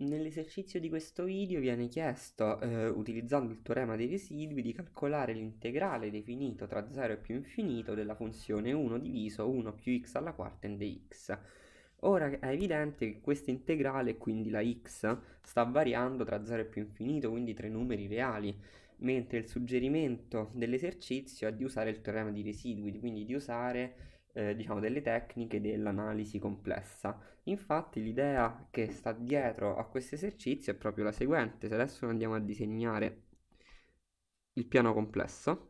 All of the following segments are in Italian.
Nell'esercizio di questo video viene chiesto, eh, utilizzando il teorema dei residui, di calcolare l'integrale definito tra 0 e più infinito della funzione 1 diviso 1 più x alla quarta in dx. Ora è evidente che questa integrale, quindi la x, sta variando tra 0 e più infinito, quindi tre numeri reali, mentre il suggerimento dell'esercizio è di usare il teorema dei residui, quindi di usare eh, diciamo, delle tecniche dell'analisi complessa. Infatti l'idea che sta dietro a questo esercizio è proprio la seguente. Se adesso andiamo a disegnare il piano complesso,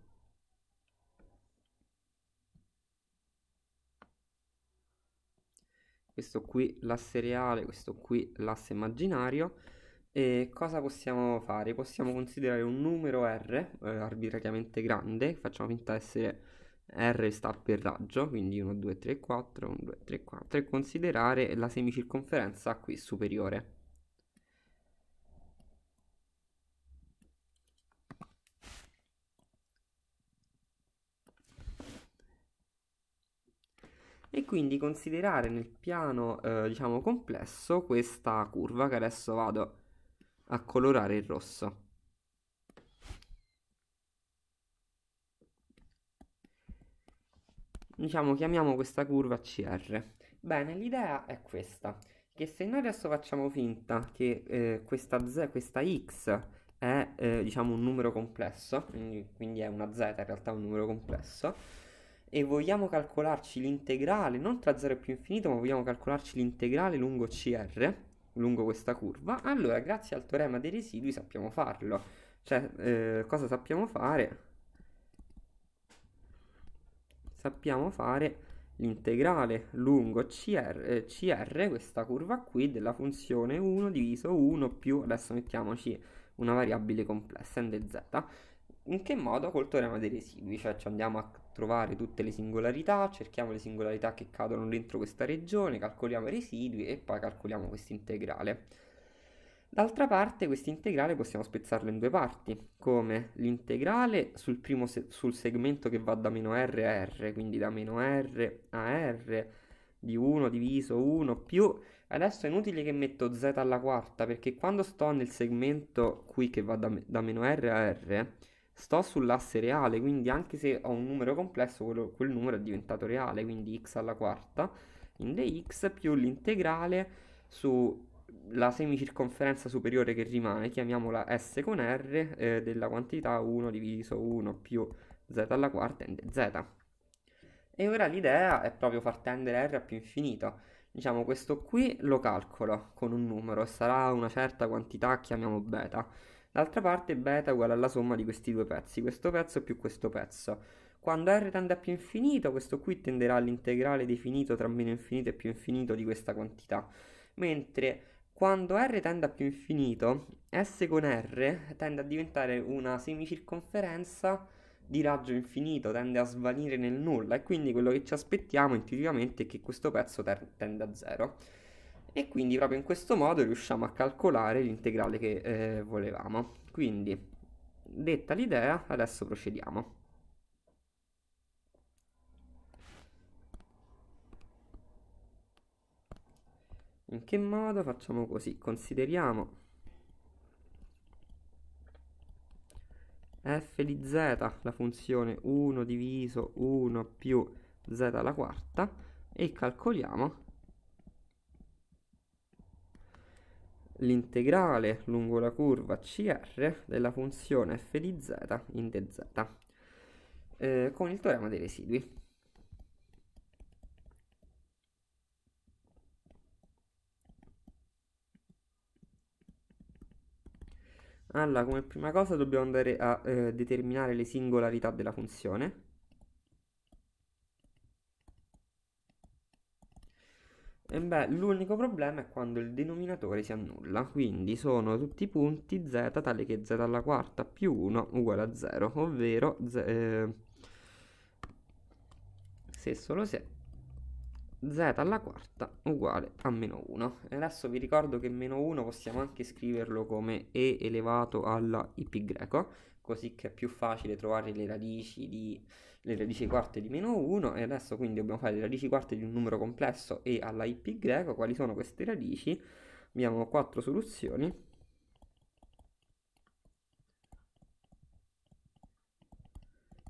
questo qui l'asse reale, questo qui l'asse immaginario, e cosa possiamo fare? Possiamo considerare un numero R, eh, arbitrariamente grande, facciamo finta di essere R sta per raggio, quindi 1, 2, 3, 4, 1, 2, 3, 4 e considerare la semicirconferenza qui superiore. E quindi considerare nel piano eh, diciamo complesso questa curva che adesso vado a colorare in rosso. diciamo chiamiamo questa curva CR. Bene, l'idea è questa, che se noi adesso facciamo finta che eh, questa, z, questa x è eh, diciamo un numero complesso, quindi, quindi è una z in realtà un numero complesso, e vogliamo calcolarci l'integrale, non tra 0 e più infinito, ma vogliamo calcolarci l'integrale lungo CR, lungo questa curva, allora grazie al teorema dei residui sappiamo farlo. Cioè, eh, cosa sappiamo fare? sappiamo fare l'integrale lungo CR, eh, CR, questa curva qui, della funzione 1 diviso 1 più, adesso mettiamoci una variabile complessa, ndz, in che modo col teorema dei residui, cioè ci andiamo a trovare tutte le singolarità, cerchiamo le singolarità che cadono dentro questa regione, calcoliamo i residui e poi calcoliamo questo integrale. D'altra parte questo integrale possiamo spezzarlo in due parti, come l'integrale sul, primo se- sul segmento che va da meno r a r, quindi da meno r a r di 1 diviso 1 più, adesso è inutile che metto z alla quarta perché quando sto nel segmento qui che va da, me- da meno r a r sto sull'asse reale, quindi anche se ho un numero complesso quello, quel numero è diventato reale, quindi x alla quarta in dx più l'integrale su la semicirconferenza superiore che rimane, chiamiamola S con R, eh, della quantità 1 diviso 1 più z alla quarta tende z. E ora l'idea è proprio far tendere R a più infinito. Diciamo questo qui lo calcolo con un numero sarà una certa quantità, chiamiamo beta. D'altra parte beta è uguale alla somma di questi due pezzi, questo pezzo più questo pezzo. Quando r tende a più infinito, questo qui tenderà all'integrale definito tra meno infinito e più infinito di questa quantità. Mentre quando R tende a più infinito, S con R tende a diventare una semicirconferenza di raggio infinito, tende a svanire nel nulla e quindi quello che ci aspettiamo intuitivamente è che questo pezzo ter- tenda a zero. E quindi proprio in questo modo riusciamo a calcolare l'integrale che eh, volevamo. Quindi, detta l'idea, adesso procediamo. In che modo? Facciamo così, consideriamo f di z, la funzione 1 diviso 1 più z alla quarta e calcoliamo l'integrale lungo la curva CR della funzione f di z in dz eh, con il teorema dei residui. Allora, come prima cosa dobbiamo andare a eh, determinare le singolarità della funzione. E beh, l'unico problema è quando il denominatore si annulla, quindi sono tutti i punti z tale che z alla quarta più 1 uguale a 0, ovvero z, eh, se solo se z alla quarta uguale a meno 1 e adesso vi ricordo che meno 1 possiamo anche scriverlo come e elevato alla y greco così che è più facile trovare le radici, di, le radici quarte di meno 1 e adesso quindi dobbiamo fare le radici quarte di un numero complesso e alla y greco quali sono queste radici? abbiamo quattro soluzioni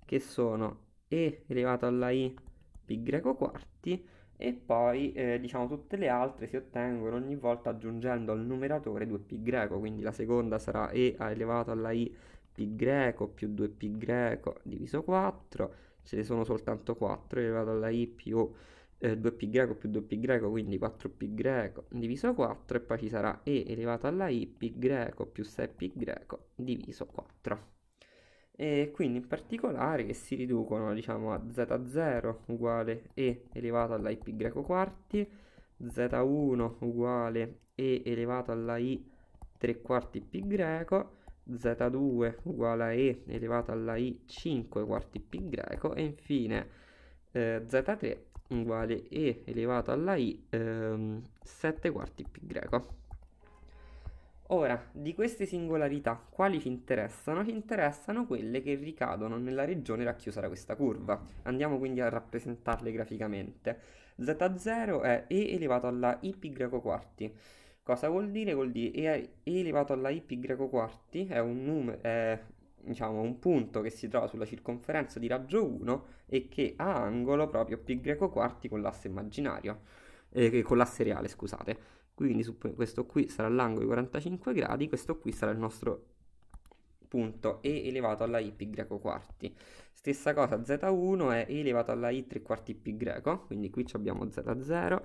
che sono e elevato alla i pi greco quarti e poi eh, diciamo tutte le altre si ottengono ogni volta aggiungendo al numeratore 2π greco, quindi la seconda sarà e a elevato alla i π greco più 2π greco diviso 4, ce ne sono soltanto 4 elevato alla i più eh, 2π greco più 2π greco, quindi 4π greco diviso 4 e poi ci sarà e elevato alla i π greco più 6π greco diviso 4 e quindi in particolare che si riducono diciamo a z0 uguale e elevato alla i y greco quarti z1 uguale e elevato alla i 3 quarti pi greco z2 uguale a e elevato alla i 5 quarti pi greco e infine eh, z3 uguale e elevato alla i ehm, 7 quarti pi greco Ora, di queste singolarità, quali ci interessano? Ci interessano quelle che ricadono nella regione racchiusa da questa curva. Andiamo quindi a rappresentarle graficamente. Z0 è E elevato alla y greco quarti. Cosa vuol dire? Vuol dire E, e elevato alla y greco quarti è un numero, è diciamo, un punto che si trova sulla circonferenza di raggio 1 e che ha angolo proprio π quarti con l'asse immaginario, eh, con l'asse reale, scusate quindi questo qui sarà l'angolo di 45 gradi, questo qui sarà il nostro punto e elevato alla i pi greco quarti. Stessa cosa z1 è E elevato alla i tre quarti pi greco, quindi qui abbiamo z0,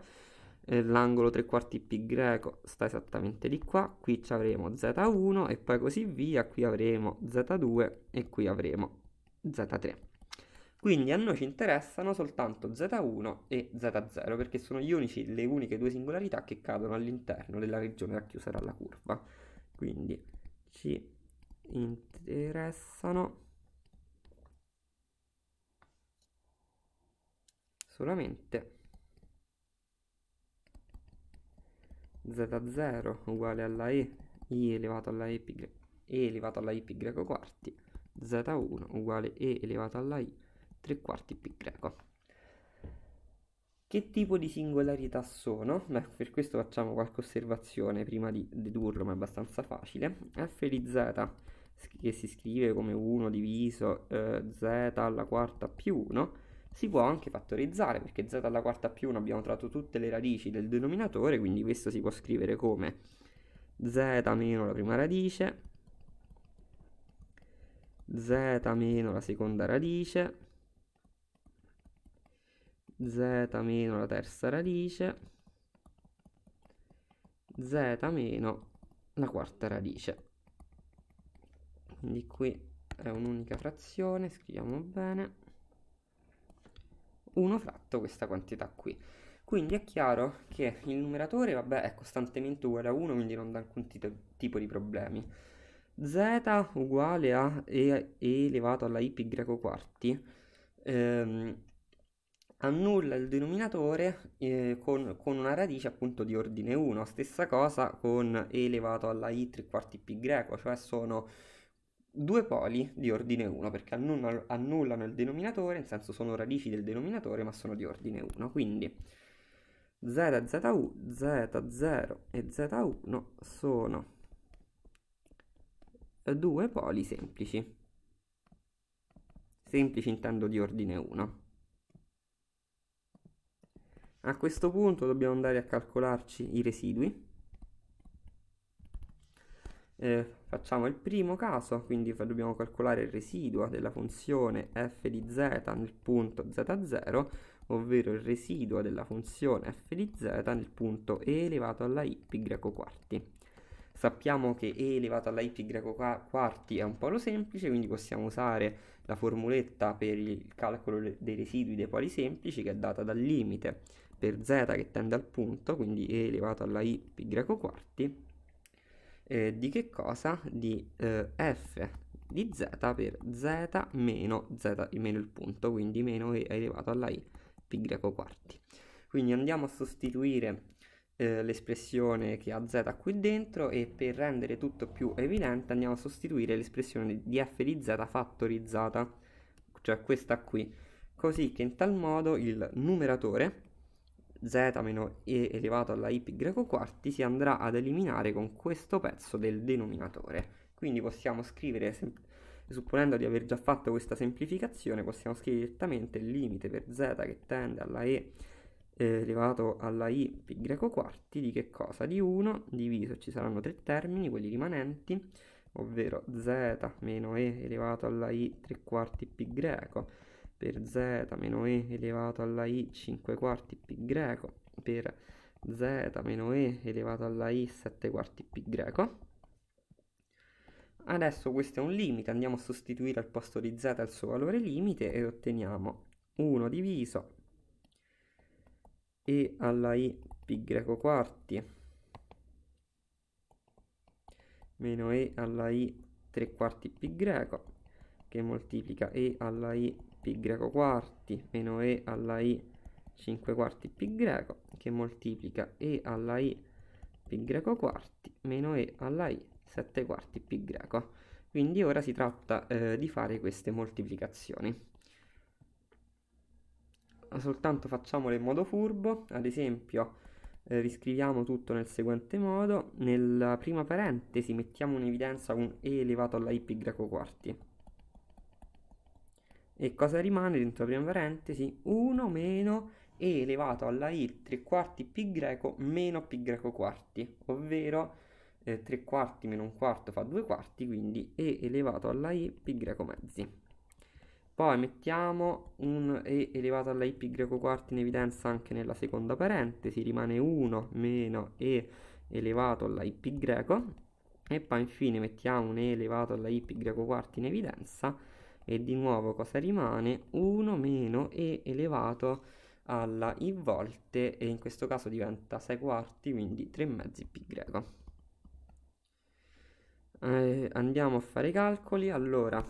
l'angolo tre quarti pi greco sta esattamente di qua, qui avremo z1 e poi così via, qui avremo z2 e qui avremo z3. Quindi a noi ci interessano soltanto Z1 e Z0 perché sono unici, le uniche due singolarità che cadono all'interno della regione racchiusa dalla curva. Quindi ci interessano solamente z0 uguale alla e i elevato alla e, pi, e elevato alla i pi greco quarti z1 uguale e elevato alla i 3 quarti pi greco. Che tipo di singolarità sono? Beh, per questo facciamo qualche osservazione prima di dedurlo, ma è abbastanza facile. f di z che si scrive come 1 diviso eh, z alla quarta più 1 si può anche fattorizzare perché z alla quarta più 1 abbiamo tratto tutte le radici del denominatore, quindi questo si può scrivere come z meno la prima radice z meno la seconda radice z meno la terza radice, z meno la quarta radice. Quindi qui è un'unica frazione, scriviamo bene, 1 fratto questa quantità qui. Quindi è chiaro che il numeratore, vabbè, è costantemente uguale a 1, quindi non dà alcun tipo di problemi. z uguale a e, elevato alla y quarti ehm, annulla il denominatore eh, con, con, una radice appunto di ordine 1, stessa cosa con e elevato alla i tre quarti pi greco, cioè sono due poli di ordine 1 perché annullano, annullano il denominatore, nel senso sono radici del denominatore ma sono di ordine 1, quindi z, zu, z0 e z1 sono due poli semplici, semplici intendo di ordine 1. A questo punto dobbiamo andare a calcolarci i residui. Eh, facciamo il primo caso, quindi dobbiamo calcolare il residuo della funzione f di z nel punto z0, ovvero il residuo della funzione f di z nel punto e elevato alla y quarti. Sappiamo che e elevato alla y quarti è un polo semplice, quindi possiamo usare la formuletta per il calcolo dei residui dei poli semplici che è data dal limite per z che tende al punto, quindi e elevato alla i pi greco quarti, eh, di che cosa? Di eh, f di z per z meno z meno il punto, quindi meno e elevato alla i pi greco quarti. Quindi andiamo a sostituire eh, l'espressione che ha z qui dentro e per rendere tutto più evidente andiamo a sostituire l'espressione di f di z fattorizzata, cioè questa qui, così che in tal modo il numeratore z meno e elevato alla y quarti si andrà ad eliminare con questo pezzo del denominatore. Quindi possiamo scrivere, supponendo di aver già fatto questa semplificazione, possiamo scrivere direttamente il limite per z che tende alla e eh, elevato alla y quarti di che cosa? Di 1 diviso, ci saranno tre termini, quelli rimanenti, ovvero z meno e elevato alla i 3 quarti pi greco per z meno e elevato alla i 5 quarti pi greco per z meno e elevato alla i 7 quarti pi greco. Adesso questo è un limite, andiamo a sostituire al posto di z il suo valore limite e otteniamo 1 diviso e alla i pi greco quarti meno e alla i 3 quarti pi greco che moltiplica e alla i pi greco quarti meno e alla i 5 quarti pi greco che moltiplica e alla i pi greco quarti meno e alla i 7 quarti pi greco. Quindi ora si tratta eh, di fare queste moltiplicazioni. Soltanto facciamole in modo furbo, ad esempio eh, riscriviamo tutto nel seguente modo. Nella prima parentesi mettiamo in evidenza un e elevato alla i pi greco quarti e cosa rimane dentro la prima parentesi? 1 meno e elevato alla i 3 quarti pi greco meno pi greco quarti, ovvero eh, 3 quarti meno un quarto fa 2 quarti, quindi e elevato alla i pi greco mezzi. Poi mettiamo un e elevato alla i pi greco quarti in evidenza anche nella seconda parentesi, rimane 1 meno e elevato alla i pi greco e poi infine mettiamo un e elevato alla i pi greco quarti in evidenza e di nuovo cosa rimane? 1 meno e elevato alla i volte e in questo caso diventa 6 quarti quindi 3 mezzi pi greco eh, andiamo a fare i calcoli allora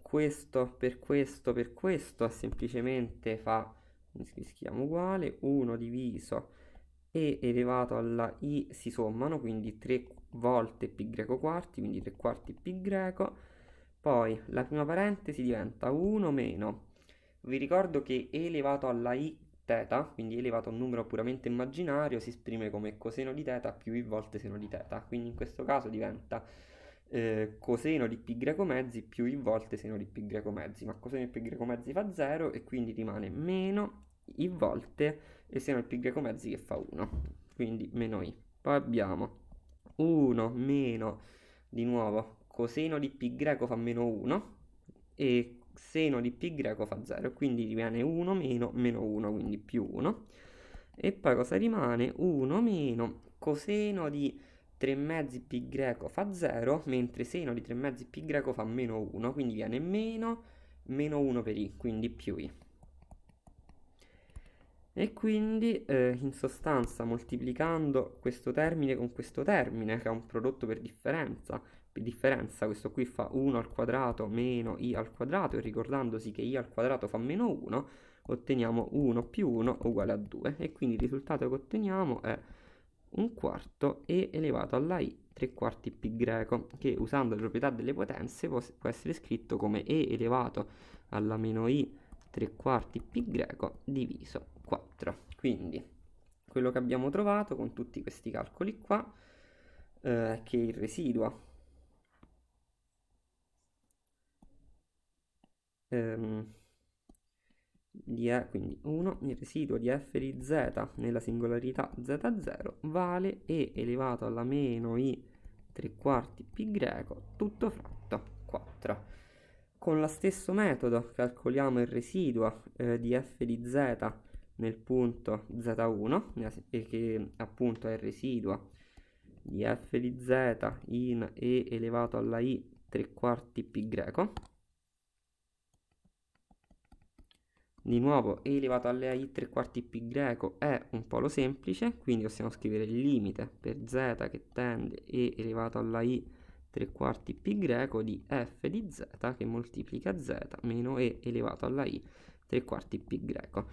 questo per questo per questo semplicemente fa scriviamo uguale 1 diviso e elevato alla i si sommano quindi 3 volte pi greco quarti quindi 3 quarti pi greco poi la prima parentesi diventa 1 meno. Vi ricordo che e elevato alla i teta, quindi elevato a un numero puramente immaginario, si esprime come coseno di teta più i volte seno di teta. Quindi in questo caso diventa eh, coseno di pi greco mezzi più i volte seno di pi greco mezzi, ma coseno di pi greco mezzi fa 0 e quindi rimane meno i volte e seno di pi greco mezzi che fa 1, quindi meno i. Poi abbiamo 1 meno di nuovo coseno di pi greco fa meno 1 e seno di pi greco fa 0 quindi rimane 1 meno meno 1 quindi più 1 e poi cosa rimane? 1 meno coseno di 3 mezzi pi greco fa 0 mentre seno di 3 mezzi pi greco fa meno 1 quindi viene meno meno 1 per i quindi più i e quindi eh, in sostanza moltiplicando questo termine con questo termine che è un prodotto per differenza differenza, questo qui fa 1 al quadrato meno i al quadrato e ricordandosi che i al quadrato fa meno 1 otteniamo 1 più 1 uguale a 2 e quindi il risultato che otteniamo è un quarto e elevato alla i 3 quarti pi greco che usando le proprietà delle potenze può, può essere scritto come e elevato alla meno i 3 quarti pi greco diviso 4 quindi quello che abbiamo trovato con tutti questi calcoli qua eh, è che il residuo ehm, di E, quindi 1, il residuo di f di z nella singolarità z0 vale e elevato alla meno i tre quarti pi greco tutto fratto 4. Con lo stesso metodo calcoliamo il residuo eh, di f di z nel punto z1, che appunto è il residuo di f di z in e elevato alla i tre quarti pi greco Di nuovo e elevato alla i tre quarti pi greco è un polo semplice, quindi possiamo scrivere il limite per z che tende e elevato alla i tre quarti pi greco di f di z che moltiplica z meno e elevato alla i tre quarti pi greco.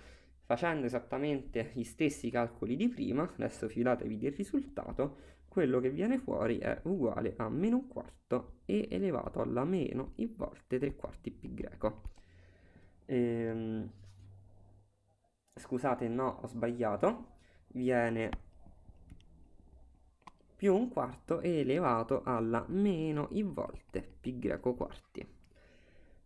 Facendo esattamente gli stessi calcoli di prima, adesso fidatevi del risultato, quello che viene fuori è uguale a meno un quarto e elevato alla meno i volte tre quarti pi greco ehm, scusate no ho sbagliato viene più un quarto elevato alla meno i volte pi greco quarti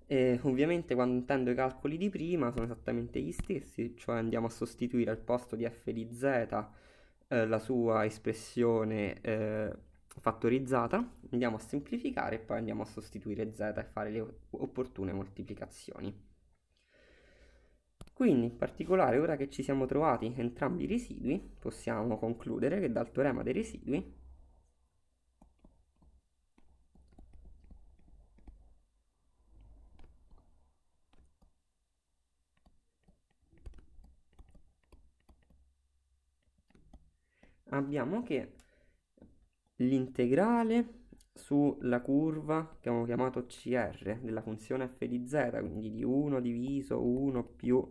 e eh, ovviamente quando intendo i calcoli di prima sono esattamente gli stessi cioè andiamo a sostituire al posto di f di z eh, la sua espressione eh, fattorizzata, andiamo a semplificare e poi andiamo a sostituire z e fare le opportune moltiplicazioni. Quindi in particolare ora che ci siamo trovati entrambi i residui possiamo concludere che dal teorema dei residui abbiamo che l'integrale sulla curva che abbiamo chiamato CR della funzione f di z, quindi di 1 diviso 1 più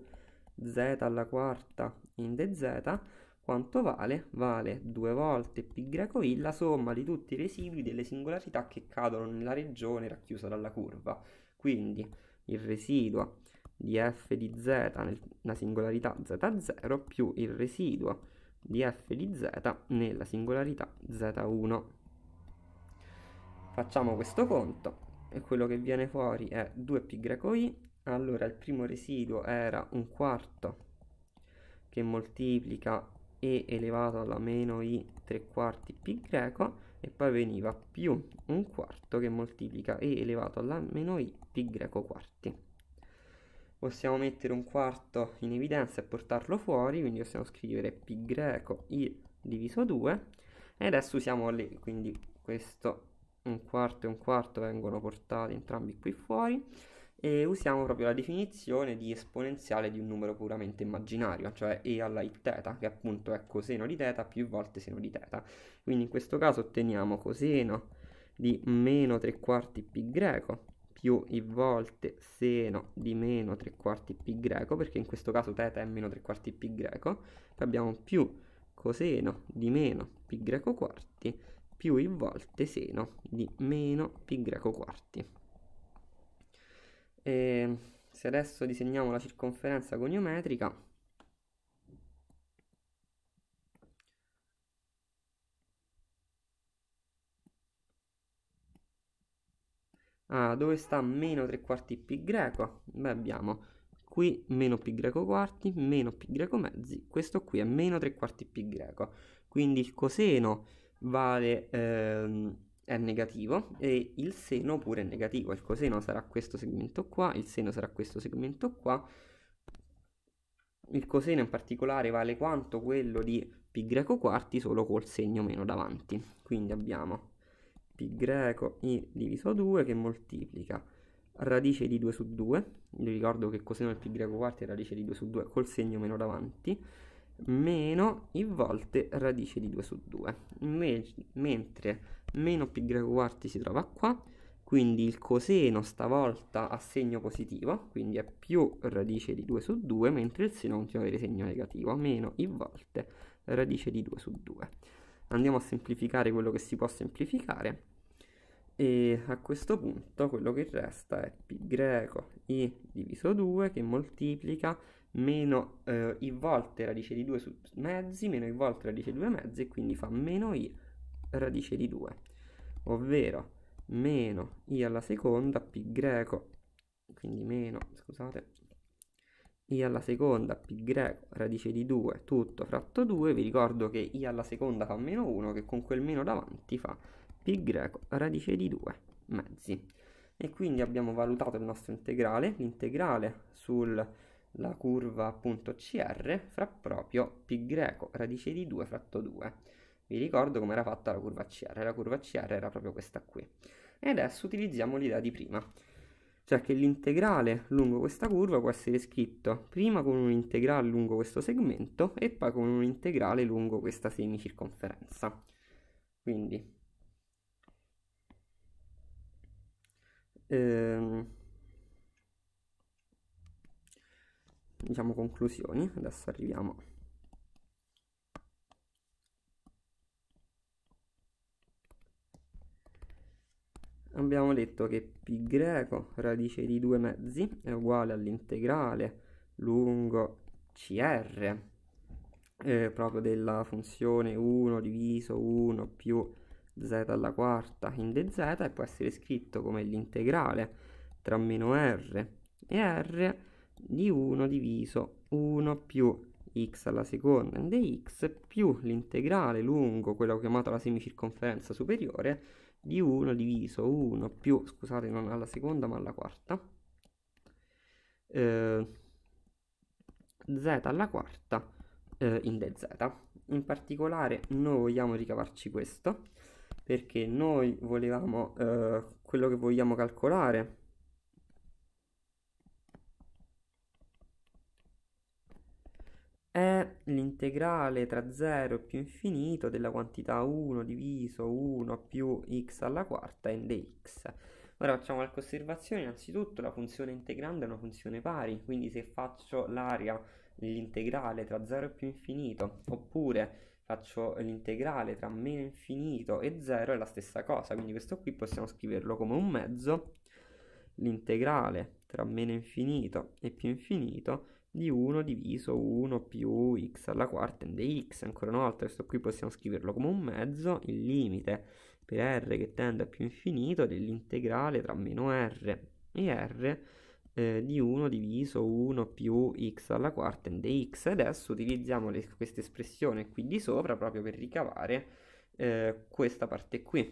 z alla quarta in dz quanto vale? Vale due volte π la somma di tutti i residui delle singolarità che cadono nella regione racchiusa dalla curva. Quindi il residuo di f di z nella singolarità z0 più il residuo di f di z nella singolarità z1. Facciamo questo conto e quello che viene fuori è 2π allora, il primo residuo era un quarto che moltiplica e elevato alla meno i tre quarti pi greco e poi veniva più un quarto che moltiplica e elevato alla meno i pi greco quarti. Possiamo mettere un quarto in evidenza e portarlo fuori, quindi possiamo scrivere pi greco i diviso 2 e adesso usiamo le, quindi questo un quarto e un quarto vengono portati entrambi qui fuori e usiamo proprio la definizione di esponenziale di un numero puramente immaginario, cioè e alla i teta, che appunto è coseno di teta più volte seno di teta. Quindi in questo caso otteniamo coseno di meno 3 quarti pi greco più i volte seno di meno 3 quarti pi greco, perché in questo caso teta è meno 3 quarti pi greco, poi abbiamo più coseno di meno pi greco quarti più i volte seno di meno pi greco quarti. E ehm, se adesso disegniamo la circonferenza goniometrica, ah, dove sta meno 3 quarti pi greco? Beh, abbiamo qui meno pi greco quarti, meno pi greco mezzi, questo qui è meno 3 quarti pi greco. Quindi il coseno vale... Ehm, è negativo e il seno pure è negativo, il coseno sarà questo segmento qua, il seno sarà questo segmento qua. Il coseno in particolare vale quanto quello di pi greco quarti solo col segno meno davanti. Quindi abbiamo pi greco i diviso 2 che moltiplica radice di 2 su 2, vi ricordo che coseno del pi greco quarti è radice di 2 su 2 col segno meno davanti, meno i volte radice di 2 su 2, Me mentre meno π quarti si trova qua, quindi il coseno stavolta ha segno positivo, quindi è più radice di 2 su 2, mentre il seno continua ad avere segno negativo, meno i volte radice di 2 su 2. Andiamo a semplificare quello che si può semplificare e a questo punto quello che resta è pi greco i diviso 2 che moltiplica meno eh, i volte radice di 2 su mezzi meno i volte radice di 2 mezzi e quindi fa meno i radice di 2, ovvero meno i alla seconda pi greco, quindi meno, scusate, i alla seconda pi greco radice di 2 tutto fratto 2, vi ricordo che i alla seconda fa meno 1, che con quel meno davanti fa pi greco radice di 2 mezzi. E quindi abbiamo valutato il nostro integrale, l'integrale sulla curva appunto CR fra proprio pi greco radice di 2 fratto 2. Vi ricordo come era fatta la curva CR, la curva CR era proprio questa qui. E adesso utilizziamo l'idea di prima, cioè che l'integrale lungo questa curva può essere scritto prima con un integrale lungo questo segmento e poi con un integrale lungo questa semicirconferenza. Quindi ehm, diciamo conclusioni, adesso arriviamo abbiamo detto che pi greco radice di due mezzi è uguale all'integrale lungo cr eh, proprio della funzione 1 diviso 1 più z alla quarta in dz e può essere scritto come l'integrale tra meno r e r di 1 diviso 1 più x alla seconda in dx più l'integrale lungo quello chiamato la semicirconferenza superiore di 1 diviso 1 più, scusate, non alla seconda ma alla quarta, eh, z alla quarta eh, in dz. In particolare noi vogliamo ricavarci questo perché noi volevamo eh, quello che vogliamo calcolare l'integrale tra 0 e più infinito della quantità 1 diviso 1 più x alla quarta in dx. Ora facciamo qualche osservazione, innanzitutto la funzione integrante è una funzione pari, quindi se faccio l'area dell'integrale tra 0 e più infinito, oppure faccio l'integrale tra meno infinito e 0 è la stessa cosa, quindi questo qui possiamo scriverlo come un mezzo, l'integrale tra meno infinito e più infinito di 1 diviso 1 più x alla quarta dx, ancora una volta questo qui possiamo scriverlo come un mezzo, il limite per r che tende a più infinito dell'integrale tra meno r e r eh, di 1 diviso 1 più x alla quarta dx. Adesso utilizziamo questa espressione qui di sopra proprio per ricavare eh, questa parte qui.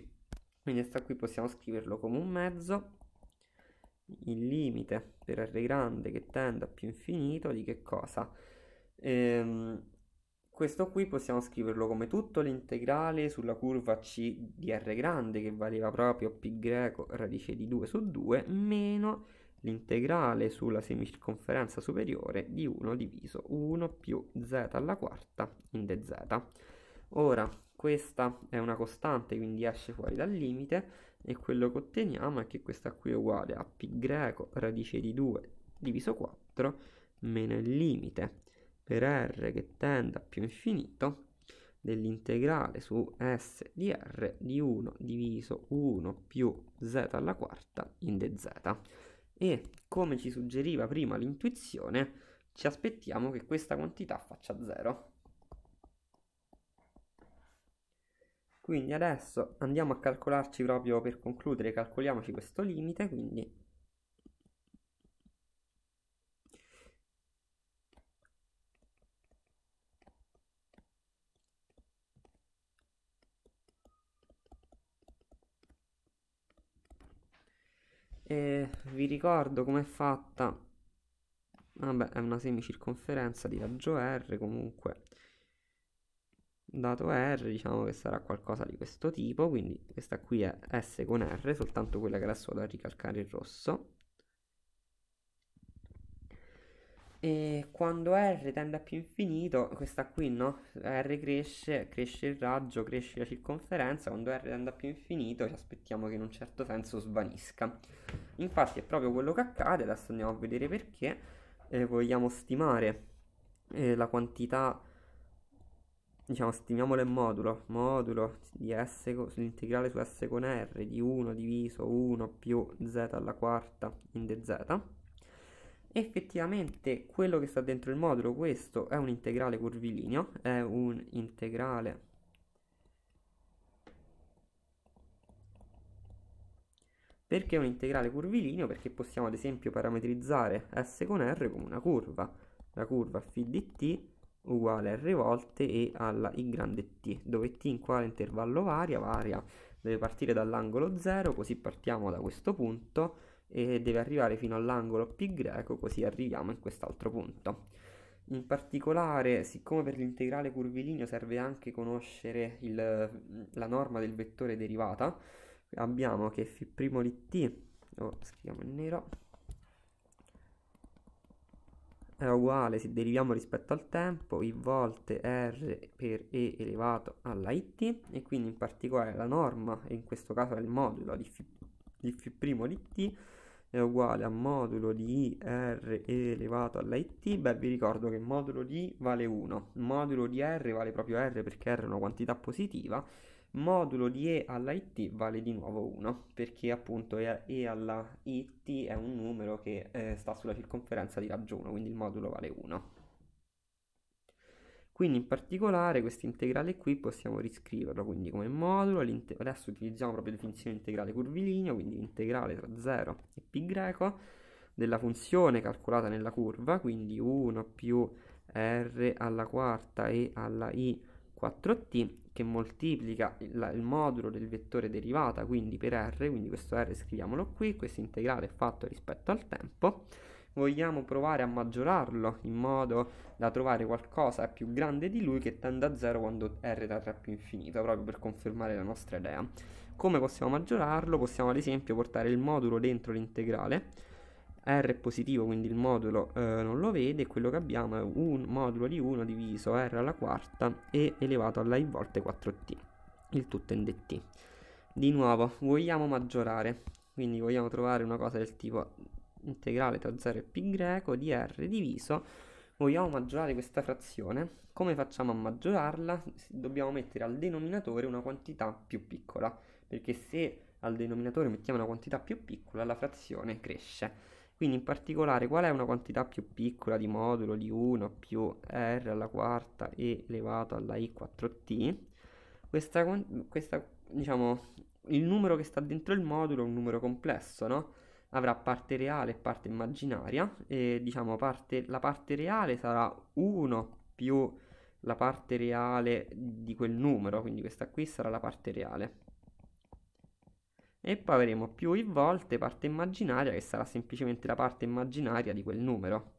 Quindi questa qui possiamo scriverlo come un mezzo il limite per R grande che tende a più infinito di che cosa? Ehm, questo qui possiamo scriverlo come tutto l'integrale sulla curva C di R grande che valeva proprio pi greco radice di 2 su 2 meno l'integrale sulla semicirconferenza superiore di 1 diviso 1 più z alla quarta in dz. Ora, questa è una costante, quindi esce fuori dal limite, e quello che otteniamo è che questa qui è uguale a π greco radice di 2 diviso 4 meno il limite per r che tende a più infinito dell'integrale su s di r di 1 diviso 1 più z alla quarta in dz. E come ci suggeriva prima l'intuizione, ci aspettiamo che questa quantità faccia 0. Quindi adesso andiamo a calcolarci proprio per concludere, calcoliamoci questo limite, quindi E vi ricordo com'è fatta. Vabbè, è una semicirconferenza di raggio R comunque dato R diciamo che sarà qualcosa di questo tipo, quindi questa qui è S con R, soltanto quella che adesso vado a ricalcare in rosso. E quando R tende a più infinito, questa qui no, R cresce, cresce il raggio, cresce la circonferenza, quando R tende a più infinito ci aspettiamo che in un certo senso svanisca. Infatti è proprio quello che accade, adesso andiamo a vedere perché, eh, vogliamo stimare eh, la quantità diciamo stimiamolo in modulo, modulo di s sull'integrale su s con r di 1 diviso 1 più z alla quarta in dz. Effettivamente quello che sta dentro il modulo, questo è un integrale curvilineo, è un integrale Perché è un integrale curvilineo? Perché possiamo ad esempio parametrizzare S con R come una curva, la curva F di T uguale a R volte e alla I grande T, dove T in quale intervallo varia, varia, deve partire dall'angolo 0, così partiamo da questo punto e deve arrivare fino all'angolo π greco, così arriviamo in quest'altro punto. In particolare, siccome per l'integrale curvilineo serve anche conoscere il, la norma del vettore derivata, abbiamo che f' di t, lo oh, scriviamo in nero, è uguale, se deriviamo rispetto al tempo, i volte r per e elevato alla it, e quindi in particolare la norma, e in questo caso è il modulo di f, di f' di t, è uguale a modulo di r elevato alla it, beh vi ricordo che modulo di vale 1, modulo di r vale proprio r perché r è una quantità positiva, modulo di E alla IT vale di nuovo 1 perché appunto E alla IT è un numero che eh, sta sulla circonferenza di raggio 1 quindi il modulo vale 1 quindi in particolare questo integrale qui possiamo riscriverlo quindi come modulo adesso utilizziamo proprio definizione integrale curvilineo quindi integrale tra 0 e π della funzione calcolata nella curva quindi 1 più r alla quarta e alla i 4t che moltiplica il, il, modulo del vettore derivata, quindi per r, quindi questo r scriviamolo qui, questo integrale è fatto rispetto al tempo. Vogliamo provare a maggiorarlo in modo da trovare qualcosa più grande di lui che tende a 0 quando r da più infinito, proprio per confermare la nostra idea. Come possiamo maggiorarlo? Possiamo ad esempio portare il modulo dentro l'integrale, R è positivo, quindi il modulo eh, non lo vede, quello che abbiamo è un modulo di 1 diviso R alla quarta e elevato alla I volte 4T, il tutto in DT. Di nuovo, vogliamo maggiorare, quindi vogliamo trovare una cosa del tipo integrale tra 0 e pi greco di R diviso vogliamo maggiorare questa frazione, come facciamo a maggiorarla? Dobbiamo mettere al denominatore una quantità più piccola, perché se al denominatore mettiamo una quantità più piccola la frazione cresce. Quindi in particolare qual è una quantità più piccola di modulo di 1 più r alla quarta e elevato alla i4t? Questa, questa, diciamo, il numero che sta dentro il modulo è un numero complesso, no? Avrà parte reale e parte immaginaria e diciamo parte, la parte reale sarà 1 più la parte reale di quel numero, quindi questa qui sarà la parte reale e poi avremo più i volte parte immaginaria che sarà semplicemente la parte immaginaria di quel numero.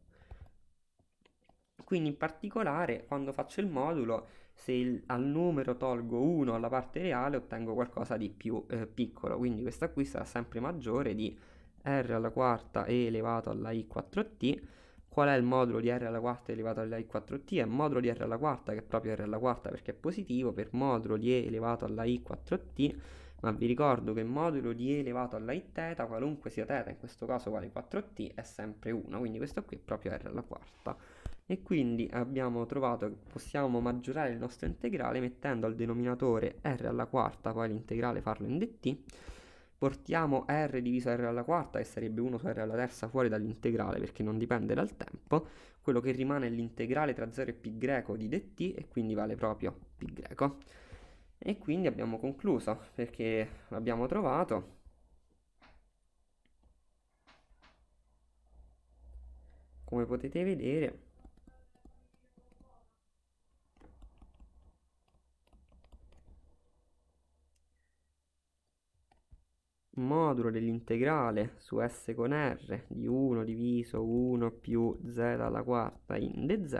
Quindi in particolare quando faccio il modulo, se il, al numero tolgo 1 alla parte reale ottengo qualcosa di più eh, piccolo, quindi questa qui sarà sempre maggiore di r alla quarta e elevato alla i4t. Qual è il modulo di r alla quarta elevato alla i4t? È il modulo di r alla quarta che è proprio r alla quarta perché è positivo, per modulo di e elevato alla i4t ma vi ricordo che il modulo di e elevato alla i teta, qualunque sia teta, in questo caso vale 4t, è sempre 1, quindi questo qui è proprio r alla quarta. E quindi abbiamo trovato che possiamo maggiorare il nostro integrale mettendo al denominatore r alla quarta, poi l'integrale farlo in dt, portiamo r diviso r alla quarta, che sarebbe 1 su r alla terza, fuori dall'integrale perché non dipende dal tempo, quello che rimane è l'integrale tra 0 e π greco di dt e quindi vale proprio π. greco. E quindi abbiamo concluso perché l'abbiamo trovato. Come potete vedere modulo dell'integrale su s con r di 1 diviso 1 più z alla quarta in dz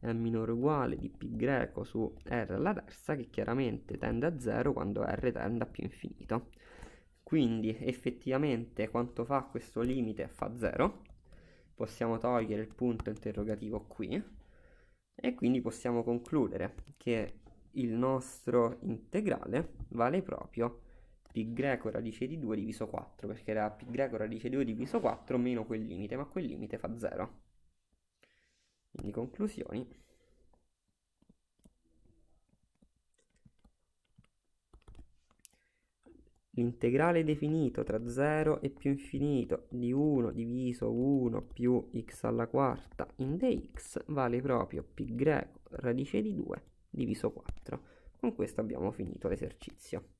è minore o uguale di π greco su r alla terza che chiaramente tende a 0 quando r tende a più infinito. Quindi effettivamente quanto fa questo limite? Fa 0. Possiamo togliere il punto interrogativo qui e quindi possiamo concludere che il nostro integrale vale proprio pi greco radice di 2 diviso 4 perché era pi greco radice di 2 diviso 4 meno quel limite ma quel limite fa 0 quindi conclusioni. L'integrale definito tra 0 e più infinito di 1 diviso 1 più x alla quarta in dx vale proprio pi greco radice di 2 diviso 4. Con questo abbiamo finito l'esercizio.